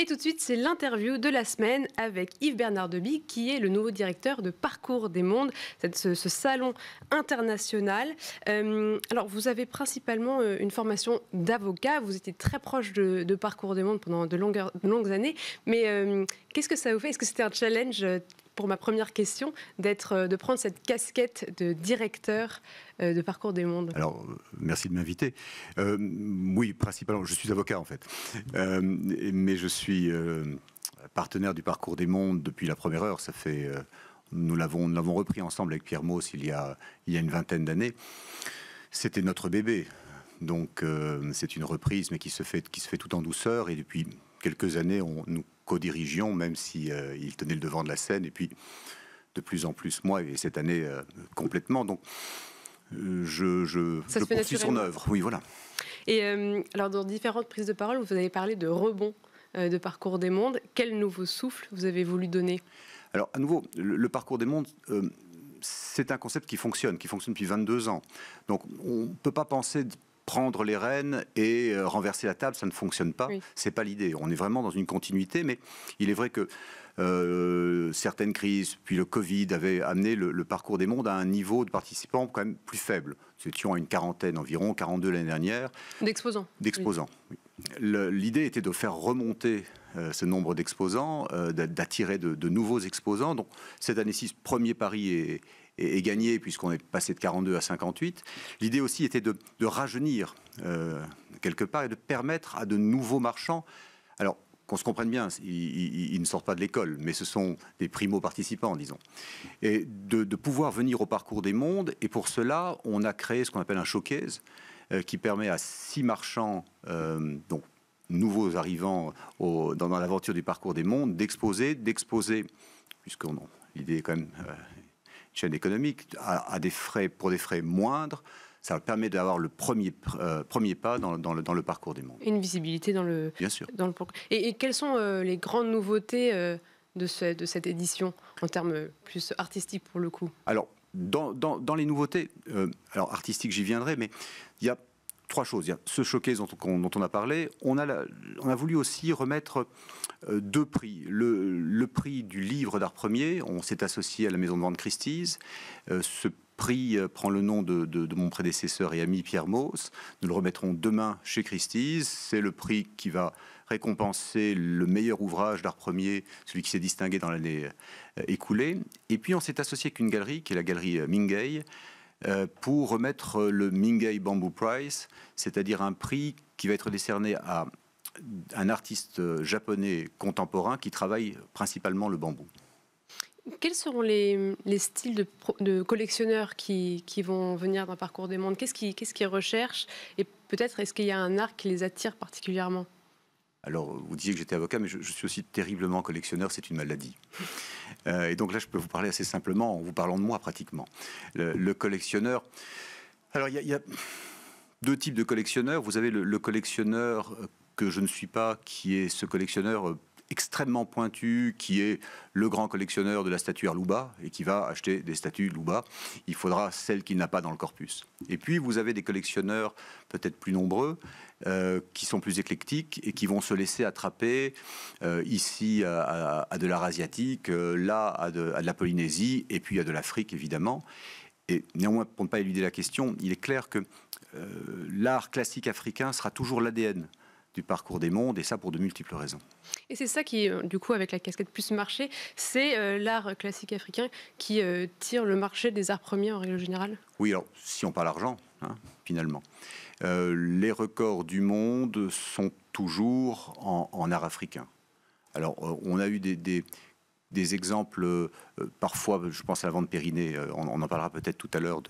Et tout de suite, c'est l'interview de la semaine avec Yves Bernard Deby, qui est le nouveau directeur de Parcours des Mondes, ce, salon international. Euh, alors, vous avez principalement euh, une formation d'avocat, vous étiez très proche de, Parcours des Mondes pendant de, longues, années, mais euh, qu'est-ce que ça vous fait Est-ce que c'était un challenge pour ma première question, d'être, euh, de prendre cette casquette de directeur euh, de Parcours des Mondes Alors, merci de m'inviter. Euh, oui, principalement, je suis avocat en fait, mais je suis partenaire du Parcours des Mondes depuis la première heure. Ça fait, nous l'avons, nous l'avons repris ensemble avec Pierre Mauss il y a, il y a une vingtaine d'années. C'était notre bébé. Donc c'est une reprise, mais qui se fait, qui se fait tout en douceur. Et depuis quelques années, on, nous co même si euh, il tenait le devant de la scène, et puis de plus en plus moi, et cette année euh, complètement. Donc, euh, je, je, poursuis son œuvre. Oui, voilà. Et alors, dans différentes prises de parole, vous avez parlé de rebond de Parcours des Mondes. Quel nouveau souffle vous avez voulu donner Alors, à nouveau, le, Parcours des Mondes c'est un concept qui fonctionne, qui fonctionne depuis 22 ans. Donc on ne peut pas penser prendre les rênes et euh, renverser la table, ça ne fonctionne pas. C'est pas l'idée. On est vraiment dans une continuité, mais il est vrai que euh, certaines crises, puis le Covid, avaient amené le, parcours des mondes à un niveau de participants quand même plus faible. Nous à une quarantaine environ, 42 l'année dernière. D'exposants. D'exposants. Oui. L'idée était de faire remonter euh, ce nombre d'exposants, d'attirer de, nouveaux exposants. Donc cette année-ci, premier Paris est, et, gagné, puisqu'on est passé de 42 à 58. L'idée aussi était de, rajeunir euh, quelque part et de permettre à de nouveaux marchands. Alors, qu'on se comprenne bien, ils, ne sortent pas de l'école, mais ce sont des primo-participants, disons. Et de, pouvoir venir au parcours des mondes, et pour cela, on a créé ce qu'on appelle un showcase, euh, qui permet à six marchands, euh, donc nouveaux arrivants au, dans, dans l'aventure du parcours des mondes, d'exposer, d'exposer, puisque l'idée est quand même chaîne économique à, des frais, pour des frais moindres. Ça permet d'avoir le premier, euh, premier pas dans, le, dans, le, parcours des mondes. Une visibilité dans le. Bien sûr. Dans le et, et quelles sont euh, les grandes nouveautés euh, de, ce, de cette édition en termes plus artistiques pour le coup Alors, dans, dans, les nouveautés, alors artistiques j'y viendrai, mais il y a trois choses. Il y ce showcase dont on, a parlé. On a, on a voulu aussi remettre euh, deux prix. Le, prix du livre d'art premier, on s'est associé à la maison de vente Christie's. Euh, ce prix euh, prend le nom de, de, mon prédécesseur et ami Pierre Mauss. Nous le remettrons demain chez Christie's. C'est le prix qui va récompenser le meilleur ouvrage d'art premier, celui qui s'est distingué dans l'année écoulée. Et puis on s'est associé avec une galerie qui est la galerie Mingay, euh, pour remettre euh, le Mingai Bamboo Prize, c'est-à-dire un prix qui va être décerné à un artiste euh, japonais contemporain qui travaille principalement le bambou. Quels seront les, styles de, collectionneurs qui, vont venir d'un parcours des mondes Qu'est-ce qu'ils recherchent Et peut-être, est-ce qu'il y a un art qui les attire particulièrement alors, vous disiez que j'étais avocat, mais je, suis aussi terriblement collectionneur, c'est une maladie. Euh, et donc là, je peux vous parler assez simplement en vous parlant de moi pratiquement. Le, collectionneur. Alors, il y, a deux types de collectionneurs. Vous avez le collectionneur que je ne suis pas, qui est ce collectionneur euh, extrêmement pointu qui est le grand collectionneur de la statue Louba et qui va acheter des statues Louba. Il faudra celle qu'il n'a pas dans le corpus. Et puis vous avez des collectionneurs peut-être plus nombreux euh, qui sont plus éclectiques et qui vont se laisser attraper euh, ici à, de l'art asiatique, euh, là à de, à la Polynésie et puis à de l'Afrique évidemment. Et néanmoins, pour ne pas éluder la question, il est clair que l'art classique africain sera toujours l'ADN du parcours des mondes, et ça pour de multiples raisons. Et c'est ça qui, euh, du coup, avec la casquette plus marché, c'est euh, l'art classique africain qui euh, tire le marché des arts premiers en règle générale Oui, alors si on parle d'argent, hein, finalement. les records du monde sont toujours en, art africain. Alors, on a eu des, des exemples, euh, euh, parfois, je pense à la vente périnée, euh, on, en parlera peut-être tout à l'heure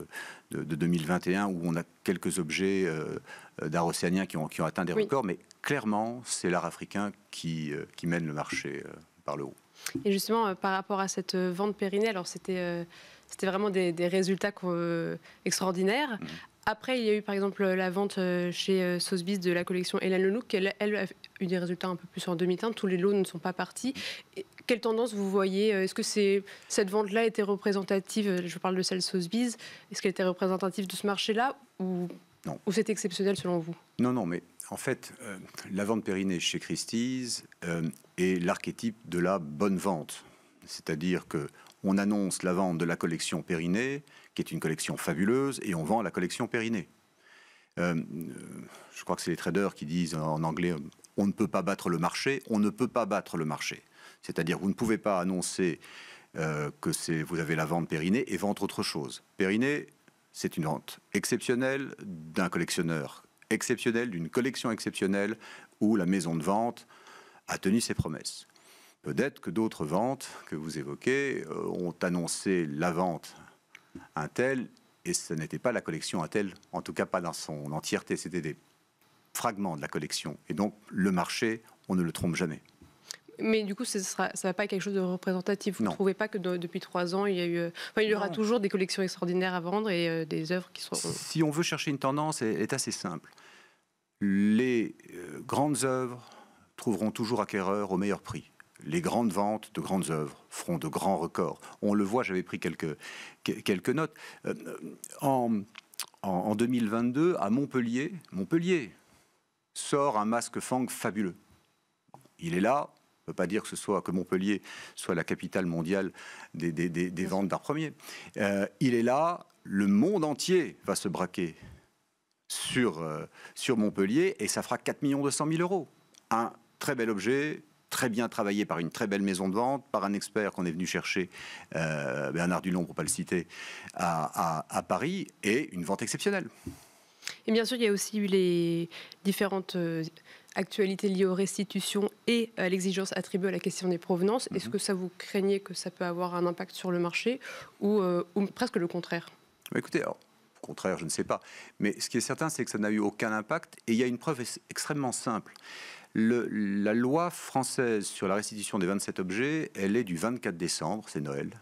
de, 2021, où on a quelques objets d'art océanien qui ont, qui atteint des records, mais clairement, c'est l'art africain qui, qui, mène le marché par le haut. Et justement, par rapport à cette vente périnée, alors c'était c'était vraiment des, résultats extraordinaires. Mmh. Après, il y a eu par exemple la vente chez Sotheby's de la collection Hélène Lenoux, qui elle, a eu des résultats un peu plus en demi-teinte. Tous les lots ne sont pas partis. Et quelle tendance vous voyez euh, Est-ce que cette vente-là était représentative euh, Je parle de celle Sotheby's. Est-ce qu'elle était représentative de ce marché-là ou, ou c'est exceptionnel selon vous Non, non, mais en fait, euh, la vente périnée chez Christie's est l'archétype de la bonne vente. C'est-à-dire que on annonce la vente de la collection périnée, qui est une collection fabuleuse, et on vend la collection périnée. je crois que c'est les traders qui disent en anglais on ne peut pas battre le marché, on ne peut pas battre le marché. C'est-à-dire, vous ne pouvez pas annoncer euh, que vous avez la vente périnée et vendre autre chose. Périnée, c'est une vente exceptionnelle d'un collectionneur exceptionnel, d'une collection exceptionnelle, où la maison de vente a tenu ses promesses. Peut-être que d'autres ventes que vous évoquez euh, ont annoncé la vente à un tel, et ce n'était pas la collection un tel, en tout cas pas dans son entièreté, c'était des fragments de la collection. Et donc le marché, on ne le trompe jamais. Mais du coup, ça ne va pas être quelque chose de représentatif. Vous ne trouvez pas que depuis trois ans, il y, eu, euh, il y aura toujours des collections extraordinaires à vendre et euh, des œuvres qui seront. Euh, si on veut chercher une tendance, elle est assez simple. Les grandes œuvres trouveront toujours acquéreurs au meilleur prix. Les grandes ventes de grandes œuvres feront de grands records. On le voit, j'avais pris quelques, quelques notes. en, en 2022, à Montpellier, Montpellier sort un masque Fang fabuleux. Il est là, ne peut pas dire que ce soit que Montpellier soit la capitale mondiale des, ventes d'art premier. Euh, il est là, le monde entier va se braquer sur, euh, sur Montpellier et ça fera 4 millions 200 000 euros. Un très bel objet, très bien travaillé par une très belle maison de vente, par un expert qu'on est venu chercher, euh, Bernard Dulon pour ne pas le citer, à, à Paris, et une vente exceptionnelle. Et bien sûr, il y a aussi eu les différentes actualité liée aux restitutions et à l'exigence attribuée à la question des provenances. Est-ce mhm. que ça vous craignez que ça peut avoir un impact sur le marché ou, euh, presque le contraire Écoutez, au contraire, je ne sais pas. Mais ce qui est certain, c'est que ça n'a eu aucun impact. Et il y a une preuve extrêmement simple. la loi française sur la restitution des 27 objets, elle est du 24 décembre, c'est Noël,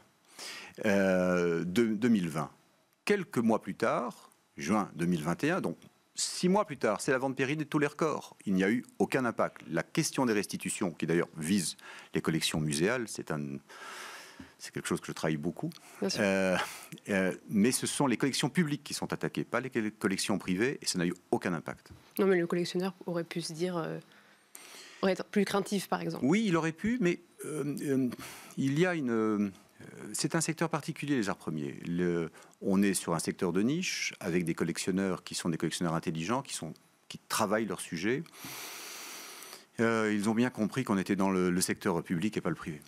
euh, de, 2020. Quelques mois plus tard, juin 2021, donc Six mois plus tard, c'est la vente périne de tous les records. Il n'y a eu aucun impact. La question des restitutions, qui d'ailleurs vise les collections muséales, c'est un, c'est quelque chose que je travaille beaucoup. Euh, euh, mais ce sont les collections publiques qui sont attaquées, pas les collections privées, et ça n'a eu aucun impact. Non, mais le collectionneur aurait pu se dire. Euh, aurait été plus craintif, par exemple. Oui, il aurait pu, mais euh, il y a une c'est un secteur particulier, les arts premiers. on est sur un secteur de niche, avec des collectionneurs qui sont des collectionneurs intelligents, qui, travaillent leur sujet. Euh, ils ont bien compris qu'on était dans le, secteur public et pas le privé.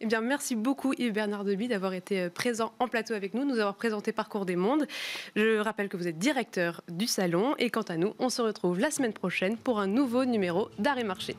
Eh bien, merci beaucoup Yves Bernard Deby d'avoir été euh, présent en plateau avec nous, nous avoir présenté Parcours des Mondes. Je rappelle que vous êtes directeur du salon et quant à nous, on se retrouve la semaine prochaine pour un nouveau numéro d'Arrêt Marché.